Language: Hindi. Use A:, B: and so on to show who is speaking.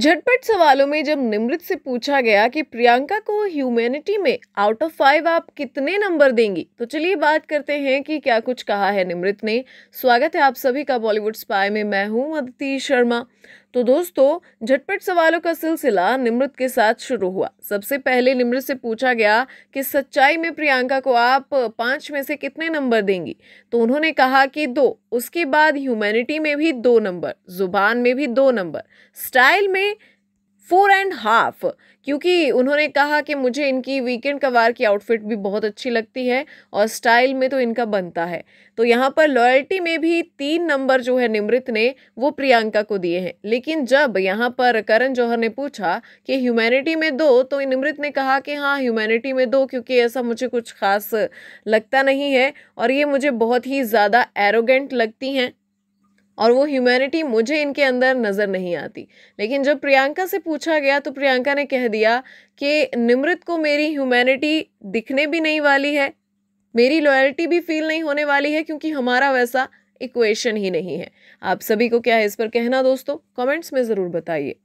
A: झटपट सवालों में जब निमृत से पूछा गया कि प्रियंका को ह्यूमैनिटी में आउट ऑफ फाइव आप कितने नंबर देंगी तो चलिए बात करते हैं कि क्या कुछ कहा है निमृत ने स्वागत है आप सभी का बॉलीवुड स्पाई में मैं हूं अदिति शर्मा तो दोस्तों झटपट सवालों का सिलसिला निमृत के साथ शुरू हुआ सबसे पहले निमृत से पूछा गया कि सच्चाई में प्रियंका को आप पाँच में से कितने नंबर देंगी तो उन्होंने कहा कि दो उसके बाद ह्यूमैनिटी में भी दो नंबर जुबान में भी दो नंबर स्टाइल में फोर एंड हाफ क्योंकि उन्होंने कहा कि मुझे इनकी वीकेंड कवार की आउटफिट भी बहुत अच्छी लगती है और स्टाइल में तो इनका बनता है तो यहाँ पर लॉयल्टी में भी तीन नंबर जो है निमृत ने वो प्रियंका को दिए हैं लेकिन जब यहाँ पर करण जौहर ने पूछा कि ह्यूमैनिटी में दो तो निमृत ने कहा कि हाँ ह्यूमैनिटी में दो क्योंकि ऐसा मुझे कुछ खास लगता नहीं है और ये मुझे बहुत ही ज़्यादा एरोगेंट लगती हैं और वो ह्यूमैनिटी मुझे इनके अंदर नज़र नहीं आती लेकिन जब प्रियंका से पूछा गया तो प्रियंका ने कह दिया कि निमृत को मेरी ह्यूमैनिटी दिखने भी नहीं वाली है मेरी लॉयल्टी भी फील नहीं होने वाली है क्योंकि हमारा वैसा इक्वेशन ही नहीं है आप सभी को क्या है इस पर कहना दोस्तों कमेंट्स में ज़रूर बताइए